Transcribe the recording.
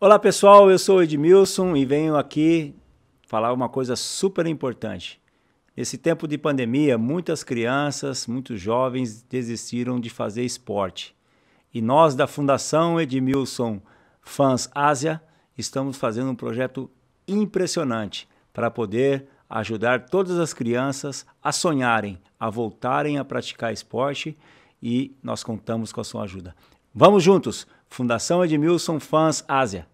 Olá pessoal, eu sou Edmilson e venho aqui falar uma coisa super importante. Nesse tempo de pandemia, muitas crianças, muitos jovens desistiram de fazer esporte. E nós da Fundação Edmilson Fans Ásia estamos fazendo um projeto impressionante para poder ajudar todas as crianças a sonharem, a voltarem a praticar esporte e nós contamos com a sua ajuda. Vamos juntos! Fundação Edmilson Fans Ásia.